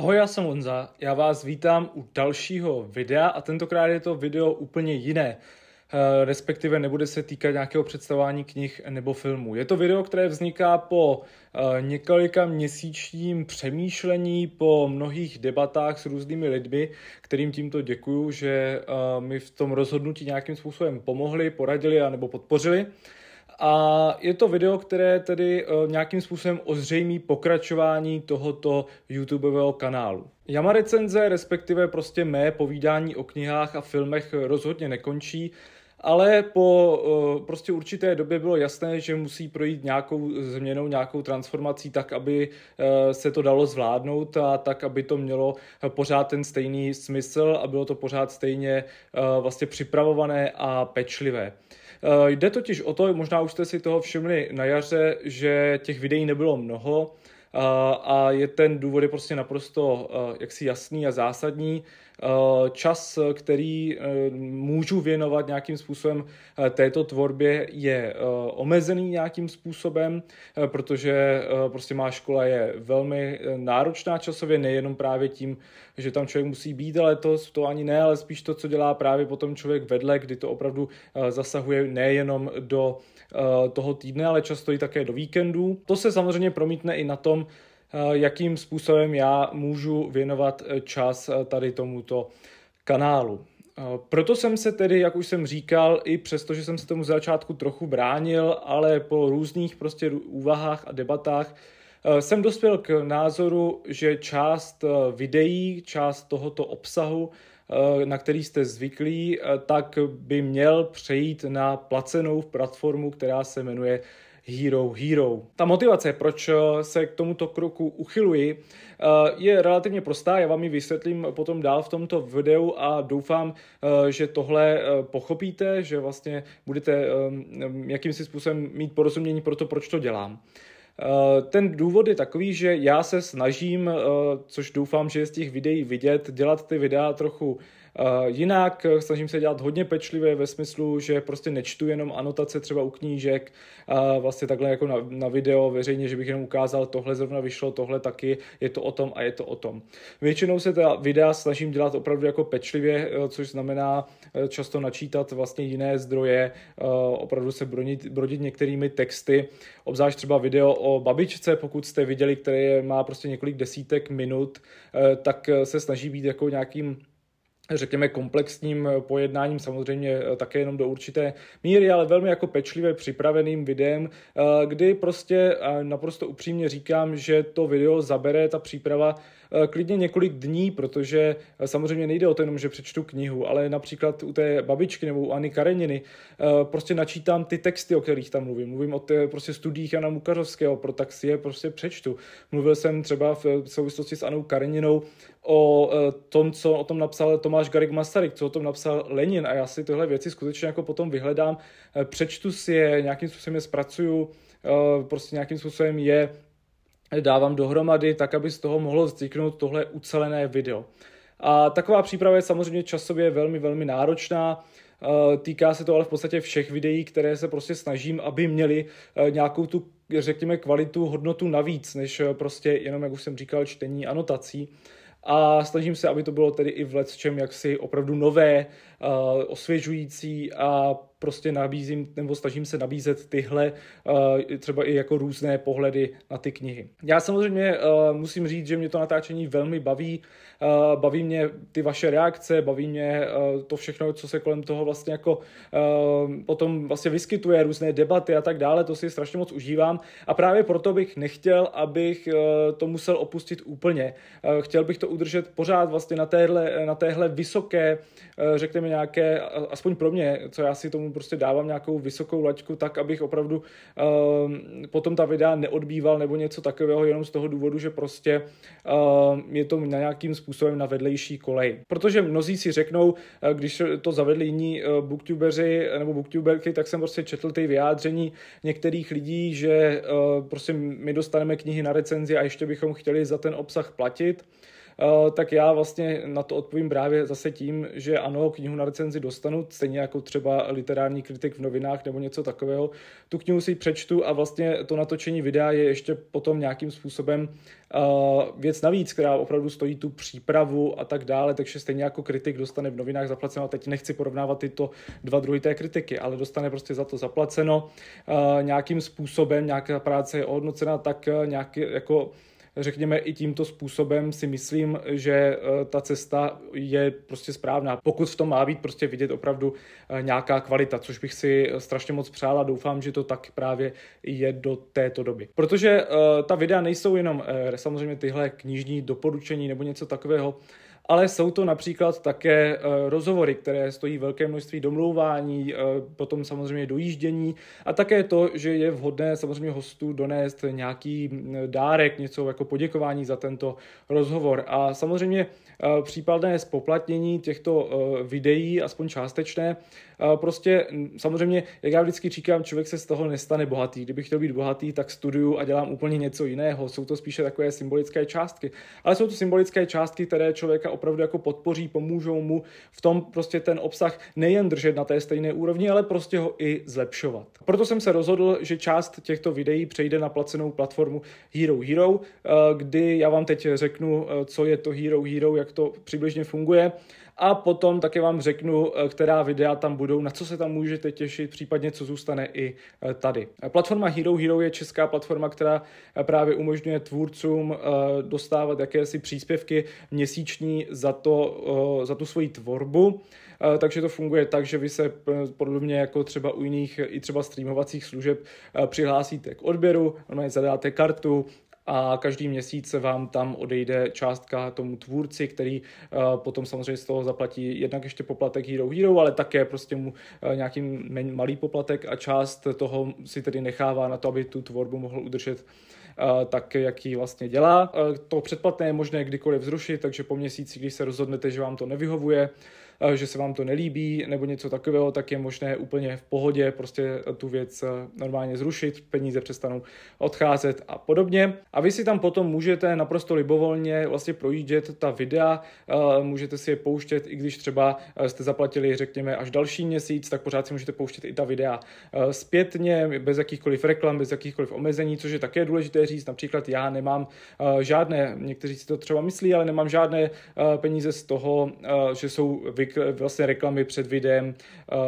Ahoj, já jsem Honza, já vás vítám u dalšího videa a tentokrát je to video úplně jiné, eh, respektive nebude se týkat nějakého představování knih nebo filmů. Je to video, které vzniká po eh, několika měsíčním přemýšlení, po mnohých debatách s různými lidmi, kterým tímto děkuju, že eh, mi v tom rozhodnutí nějakým způsobem pomohli, poradili a nebo podpořili. A je to video, které tedy eh, nějakým způsobem ozřejmí pokračování tohoto YouTubeového kanálu. Jama recenze, respektive prostě mé povídání o knihách a filmech eh, rozhodně nekončí, ale po eh, prostě určité době bylo jasné, že musí projít nějakou změnou, nějakou transformací tak, aby se to dalo zvládnout a tak, aby to mělo pořád ten stejný smysl a bylo to pořád stejně vlastně připravované a pečlivé. Eh, jde totiž o to, možná už jste si toho všimli na jaře, že těch videí nebylo mnoho eh, a je ten důvod je prostě naprosto eh, jaksi jasný a zásadní Eh, čas, který eh, můžu věnovat nějakým způsobem eh, této tvorbě, je omezený nějakým způsobem, protože prostě má škola je velmi náročná časově, nejenom právě tím, že tam člověk musí být, ale to, to ani ne, ale spíš to, co dělá právě potom člověk vedle, kdy to opravdu zasahuje nejenom do toho týdne, ale často i také do víkendů. To se samozřejmě promítne i na tom, Eh, jakým způsobem já můžu věnovat eh, čas eh, tady tomuto kanálu. Proto jsem se tedy, jak už jsem říkal, i přesto, že jsem se tomu začátku trochu bránil, ale po různých prostě úvahách a debatách jsem dospěl k názoru, že část videí, část tohoto obsahu, na který jste zvyklí, tak by měl přejít na placenou platformu, která se jmenuje Hero Hero. Ta motivace, proč eh, se k tomuto kroku uchyluji, eh, je relativně prostá, já vám ji vysvětlím potom dál v tomto videu a doufám, eh, že tohle pochopíte, že vlastně budete jakýmsi způsobem mít porozumění pro to, proč to dělám. Eh, ten důvod je takový, že já se snažím, eh, což doufám, že je z těch videí vidět, dělat ty videa trochu eh, jinak, snažím se dělat hodně pečlivě ve smyslu, že prostě nečtu jenom anotace třeba u knížek, vlastně takhle jako na, na video veřejně, že bych jenom ukázal, tohle zrovna vyšlo, tohle taky, je to o tom a je to o tom. Většinou se ta videa snažím dělat opravdu jako pečlivě, což znamená často načítat vlastně jiné zdroje, opravdu se bronit, brodit některými texty, obzvlášť třeba video o babičce, pokud jste viděli, který má prostě několik desítek minut, eh, tak eh, se snaží být jako nějakým řekněme, komplexním eh, pojednáním, samozřejmě také jenom do určité míry, ale velmi jako pečlivě připraveným videem, kdy prostě naprosto upřímně říkám, že to video zabere ta příprava Eh, klidně několik dní, protože eh, samozřejmě nejde o to jenom, že přečtu knihu, ale například u té babičky nebo u Anny Kareniny eh, prostě načítám ty texty, o kterých tam mluvím. Mluvím o té prostě studiích Jana Mukařovského, pro si je prostě přečtu. Mluvil jsem třeba v souvislosti s Anou Kareninou o tom, co o tom napsal Tomáš Garik Masaryk, co o tom napsal Lenin a já si tyhle věci skutečně jako potom vyhledám, přečtu si je, nějakým způsobem je zpracuju, prostě nějakým způsobem je dávám dohromady, tak aby z toho mohlo vzniknout tohle ucelené video. A taková příprava je samozřejmě časově velmi, velmi náročná. Eh, týká se to ale v podstatě všech videí, které se prostě snažím, aby měli eh, nějakou tu, řekněme, kvalitu, hodnotu navíc, než eh, prostě jenom, jak už jsem říkal, čtení anotací. A snažím se, aby to bylo tedy i v let čem jaksi opravdu nové uh, osvěžující a prostě nabízím nebo snažím se nabízet tyhle uh, třeba i jako různé pohledy na ty knihy. Já samozřejmě uh, musím říct, že mě to natáčení velmi baví, uh, baví mě ty vaše reakce, baví mě to všechno, co se kolem toho vlastně jako potom vlastně vyskytuje, různé debaty a tak dále, to si strašně moc užívám a právě proto bych nechtěl, abych to musel opustit úplně. Chtěl bych to udržet pořád vlastně na téhle, na téhle vysoké, řekněme, nějaké, aspoň pro mě, co já si tomu prostě dávám nějakou vysokou laťku, tak abych opravdu uh, potom ta videa neodbýval nebo něco takového jenom z toho důvodu, že prostě uh, je to na nějakým způsobem na vedlejší kolej. Protože mnozí si řeknou, eh, když to zavedli jiní eh, booktubeři nebo booktuberky, tak jsem prostě četl ty vyjádření některých lidí, že uh, prostě my dostaneme knihy na recenzi a ještě bychom chtěli za ten obsah platit. Eh, tak já vlastně na to odpovím právě zase tím, že ano, knihu na recenzi dostanu, stejně jako třeba literární kritik v novinách nebo něco takového. Tu knihu si přečtu a vlastně to natočení videa je ještě potom nějakým způsobem eh, věc navíc, která opravdu stojí tu přípravu a tak dále, takže stejně jako kritik dostane v novinách zaplaceno, teď nechci porovnávat tyto dva druhy té kritiky, ale dostane prostě za to zaplaceno eh, nějakým způsobem, nějaká práce je ohodnocena, tak nějaký jako řekněme, i tímto způsobem si myslím, že eh, ta cesta je prostě správná. Pokud v tom má být prostě vidět opravdu eh, nějaká kvalita, což bych si eh, strašně moc přál a doufám, že to tak právě je do této doby. Protože ta videa nejsou jenom samozřejmě tyhle knižní doporučení nebo něco takového, ale jsou to například také rozhovory, které stojí velké množství domlouvání, potom samozřejmě dojíždění a také to, že je vhodné samozřejmě hostu donést nějaký mm, dárek, něco jako jako poděkování za tento rozhovor. A samozřejmě eh, případné spoplatnění těchto eh, videí, aspoň částečné, eh, prostě samozřejmě, jak já vždycky říkám, člověk se z toho nestane bohatý. Kdybych chtěl být bohatý, tak studuju a dělám úplně něco jiného. Jsou to spíše takové symbolické částky. Ale jsou to symbolické částky, které člověka opravdu jako podpoří, pomůžou mu v tom prostě ten obsah nejen držet na té stejné úrovni, ale prostě ho i zlepšovat. Proto jsem se rozhodl, že část těchto videí přejde na placenou platformu Hero Hero, Eh, kdy já vám teď řeknu, eh, co je to Hero Hero, jak to přibližně funguje a potom také vám řeknu, eh, která videa tam budou, na co se tam můžete těšit, případně co zůstane i tady. Platforma Hero Hero je česká platforma, která právě umožňuje tvůrcům dostávat jakési příspěvky měsíční za, to, za tu svoji tvorbu. Takže to funguje tak, že vy se podobně jako třeba u jiných i třeba streamovacích služeb přihlásíte k odběru, normálně zadáte kartu, a každý měsíc vám tam odejde částka tomu tvůrci, který eh, potom samozřejmě z toho zaplatí jednak ještě poplatek Hero Hero, ale také prostě mu eh, nějaký malý poplatek a část toho si tedy nechává na to, aby tu tvorbu mohl udržet eh, tak, jak ji vlastně dělá. To předplatné je možné kdykoliv zrušit, takže po měsíci, když se rozhodnete, že vám to nevyhovuje, že se vám to nelíbí nebo něco takového, tak je možné úplně v pohodě prostě tu věc eh, normálně zrušit, peníze přestanou odcházet a podobně. A vy si tam potom můžete naprosto libovolně vlastně projíždět ta videa, eh, můžete si je pouštět, i když třeba eh, jste zaplatili, řekněme, až další měsíc, tak pořád si můžete pouštět i ta videa zpětně, bez jakýchkoliv reklam, bez jakýchkoliv omezení, což je také důležité říct. Například já nemám žádné, někteří si to třeba myslí, ale nemám žádné peníze z toho, že jsou vy vlastně reklamy před videem,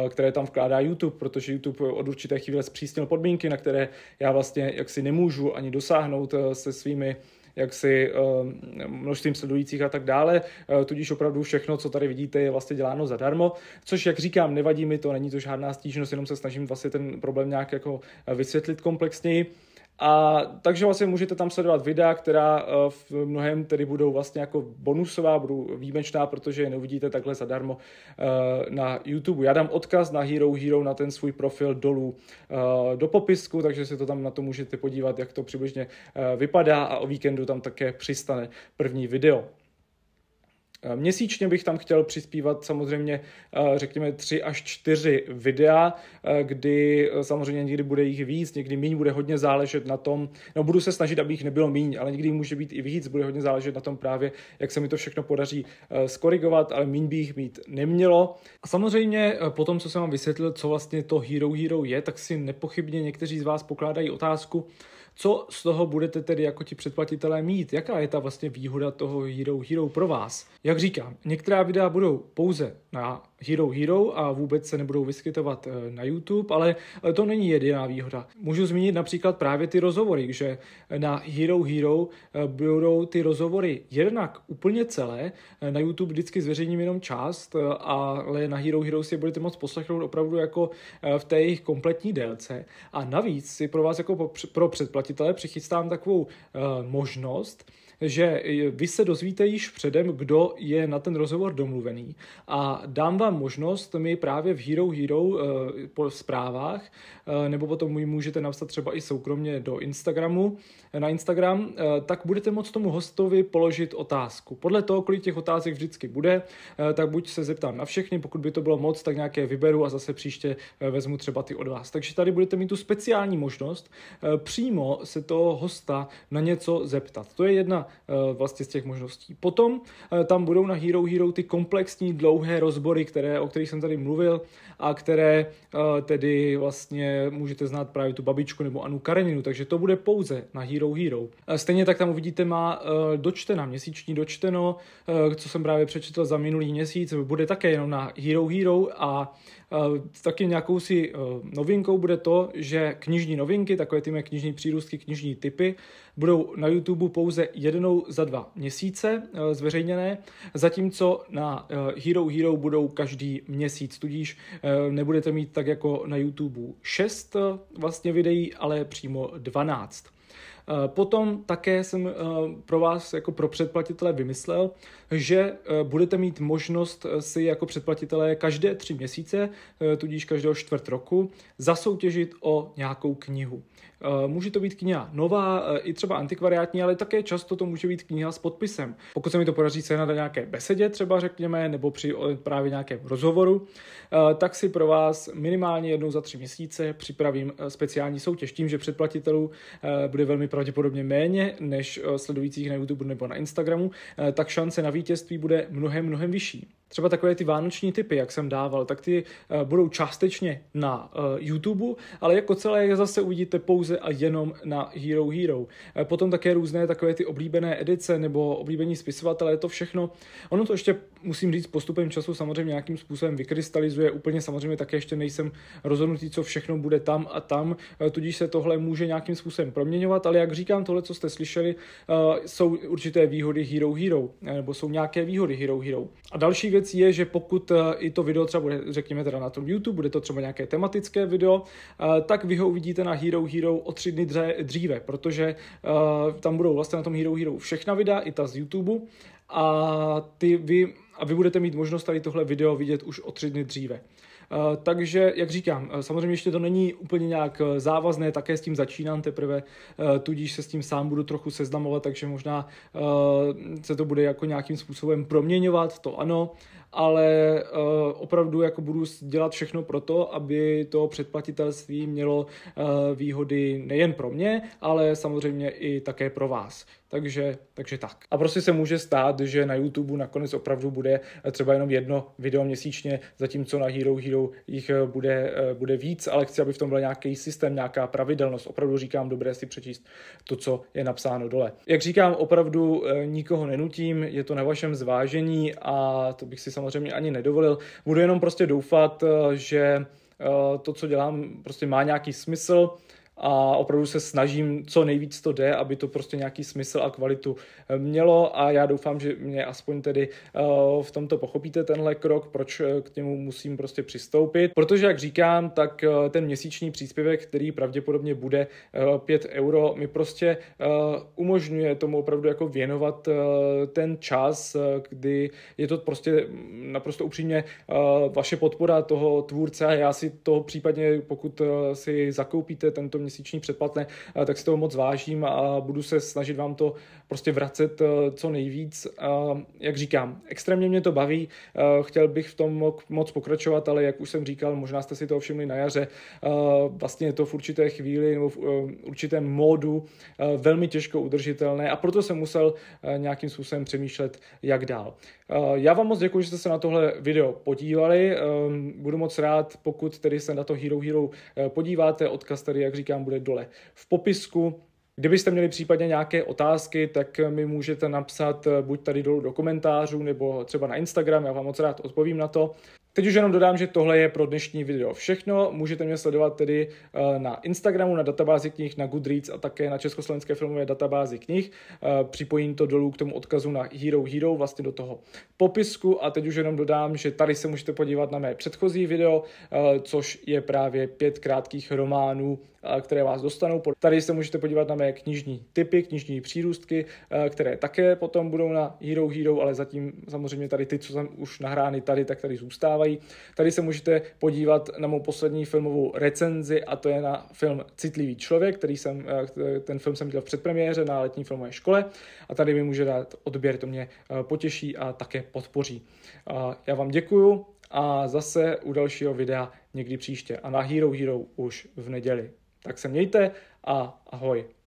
eh, které tam vkládá YouTube, protože YouTube od určité chvíle zpřísnil podmínky, na které já vlastně jaksi nemůžu ani dosáhnout eh, se svými jaksi eh, množstvím sledujících a tak dále. Tudíž opravdu všechno, co tady vidíte, je vlastně děláno zadarmo, což, jak říkám, nevadí mi to, není to žádná stížnost, jenom se snažím vlastně ten problém nějak jako vysvětlit komplexněji. A takže vlastně můžete tam sledovat videa, která eh, v mnohem tedy budou vlastně jako bonusová, budou výjimečná, protože je neuvidíte takhle zadarmo eh, na YouTube. Já dám odkaz na Hero Hero na ten svůj profil dolů eh, do popisku, takže se to tam na to můžete podívat, jak to přibližně vypadá a o víkendu tam také přistane první video. Eh, měsíčně bych tam chtěl přispívat samozřejmě, eh, řekněme, tři až čtyři videa, eh, kdy samozřejmě někdy bude jich víc, někdy méně bude hodně záležet na tom, no budu se snažit, aby jich nebylo méně, ale někdy může být i víc, bude hodně záležet na tom právě, jak se mi to všechno podaří skorigovat, ale méně by jich mít nemělo. A samozřejmě po tom, co jsem vám vysvětlil, co vlastně to Hero Hero je, tak si nepochybně někteří z vás pokládají otázku, co z toho budete tedy jako ti předplatitelé mít? Jaká je ta vlastně výhoda toho Hero Hero pro vás? Jak říkám, některá videa budou pouze na Hero Hero a vůbec se nebudou vyskytovat eh, na YouTube, ale eh, to není jediná výhoda. Můžu zmínit například právě ty rozhovory, že eh, na Hero Hero budou ty rozhovory jednak úplně celé, na YouTube vždycky zveřejním jenom část, ale na Hero Hero si je budete moct poslechnout opravdu jako v té jejich kompletní délce. A navíc si pro vás jako pro předplatitele přichystám takovou možnost, že vy se dozvíte již předem, kdo je na ten rozhovor domluvený a dám vám možnost mi právě v Hero Hero eh, po zprávách, eh, nebo potom mi můžete napsat třeba i soukromně do Instagramu, eh, na Instagram, tak budete moct tomu hostovi položit otázku. Podle toho, kolik těch otázek vždycky bude, tak buď se zeptám na všechny, pokud by to bylo moc, tak nějaké vyberu a zase příště vezmu třeba ty od vás. Takže tady budete mít tu speciální možnost přímo se toho hosta na něco zeptat. To je jedna vlastně z těch možností. Potom tam budou na Hero Hero ty komplexní dlouhé rozbory, které které, o kterých jsem tady mluvil a které eh, tedy vlastně můžete znát právě tu babičku nebo Anu Kareninu, takže to bude pouze na Hero Hero. Eh, stejně tak tam uvidíte má eh, dočtena, měsíční dočteno, co jsem právě přečetl za minulý měsíc, bude také jenom na Hero Hero a Taky nějakou si eh, novinkou bude to, že knižní novinky, takové ty mé knižní přírůstky, knižní typy, budou na YouTube pouze jednou za dva měsíce eh, zveřejněné, zatímco na eh, Hero Hero budou každý měsíc, tudíž nebudete mít tak jako na YouTube 6 vlastně videí, ale přímo 12. Eh, potom také jsem eh, pro vás jako pro předplatitele vymyslel, že eh, budete mít možnost si jako předplatitelé každé tři měsíce, tudíž každého čtvrt roku, zasoutěžit o nějakou knihu. Může to být kniha nová, i třeba antikvariátní, ale také často to může být kniha s podpisem. Pokud se mi to podaří sehnat na nějaké besedě třeba řekněme, nebo při právě nějakém rozhovoru, tak si pro vás minimálně jednou za tři měsíce připravím speciální soutěž tím, že předplatitelů bude velmi pravděpodobně méně než eh, sledujících na YouTube nebo na Instagramu, eh, tak šance na vítězství bude mnohem, mnohem vyšší třeba takové ty vánoční typy, jak jsem dával, tak ty eh, budou částečně na eh, YouTube, ale jako celé je zase uvidíte pouze a jenom na Hero Hero. Eh, potom také různé takové ty oblíbené edice nebo oblíbení spisovatele, to všechno. Ono to ještě, musím říct, postupem času samozřejmě nějakým způsobem vykrystalizuje. Úplně samozřejmě také ještě nejsem rozhodnutý, co všechno bude tam a tam, tudíž se tohle může nějakým způsobem proměňovat, ale jak říkám, tohle, co jste slyšeli, jsou určité výhody Hero Hero, nebo jsou nějaké výhody Hero Hero. A další věc, věc je, že pokud eh, i to video třeba bude, řekněme teda na tom YouTube, bude to třeba nějaké tematické video, eh, tak vy ho uvidíte na Hero Hero o tři dny dříve, protože eh, tam budou vlastně na tom Hero Hero všechna videa, i ta z YouTube, a, ty vy, a vy budete mít možnost tady tohle video vidět už o tři dny dříve. Eh, takže, jak říkám, eh, samozřejmě ještě to není úplně nějak eh, závazné, také s tím začínám teprve, tudíž se s tím sám budu trochu seznamovat, takže možná se to bude jako nějakým způsobem proměňovat, to ano, ale uh, opravdu jako budu dělat všechno pro to, aby to předplatitelství mělo uh, výhody nejen pro mě, ale samozřejmě i také pro vás. Takže, takže tak. A prostě se může stát, že na YouTube nakonec opravdu bude eh, třeba jenom jedno video měsíčně, zatímco na Hero Hero jich bude, bude víc, ale chci, aby v tom byl nějaký systém, nějaká pravidelnost. Opravdu říkám, dobré si přečíst to, co je napsáno dole. Jak říkám, opravdu nikoho nenutím, je to na vašem zvážení a to bych si samozřejmě samozřejmě ani nedovolil. Budu jenom prostě doufat, eh, že eh, to, co dělám, prostě má nějaký smysl a opravdu se snažím, co nejvíc to jde, aby to prostě nějaký smysl a kvalitu eh, mělo a já doufám, že mě aspoň tedy eh, v tomto pochopíte tenhle krok, proč eh, k němu musím prostě přistoupit, protože jak říkám, tak ten měsíční příspěvek, který pravděpodobně bude 5 euro, mi prostě umožňuje tomu opravdu jako věnovat ten čas, kdy je to prostě naprosto upřímně vaše podpora toho tvůrce a já si toho případně, pokud si zakoupíte tento měsíční předplatné, eh, tak si toho moc vážím a budu se snažit vám to prostě vracet eh, co nejvíc. Jak říkám, extrémně mě to baví, eh, chtěl bych v tom moc pokračovat, ale jak už jsem říkal, možná jste si to všimli na jaře, vlastně je to v určité chvíli nebo v určitém módu velmi těžko udržitelné a proto jsem musel nějakým způsobem přemýšlet, jak dál. Eh, já vám moc děkuji, že jste se na tohle video podívali. Ehm, budu moc rád, pokud tedy se na to Hero Hero eh, podíváte. Odkaz tady, jak říkám, bude dole v popisku. Kdybyste měli případně nějaké otázky, tak mi můžete napsat eh, buď tady dolů do komentářů nebo třeba na Instagram, já vám moc rád odpovím na to. Teď už jenom dodám, že tohle je pro dnešní video všechno. Můžete mě sledovat tedy eh, na Instagramu, na databázi knih, na Goodreads a také na Československé filmové databázi knih. Eh, připojím to dolů k tomu odkazu na Hero Hero, vlastně do toho popisku. A teď už jenom dodám, že tady se můžete podívat na mé předchozí video, eh, což je právě pět krátkých románů které vás dostanou. Tady se můžete podívat na mé knižní typy, knižní přírůstky, eh, které také potom budou na Hero Hero, ale zatím samozřejmě tady ty, co jsem už nahrány tady, tak tady zůstávají. Tady se můžete podívat na mou poslední filmovou recenzi a to je na film Citlivý člověk, který jsem, eh, ten film jsem dělal v předpremiéře na letní filmové škole a tady mi může dát odběr, to mě eh, potěší a také podpoří. Já vám děkuju a zase u dalšího videa někdy příště a na Hero Hero už v neděli. Tak se mějte a ahoj.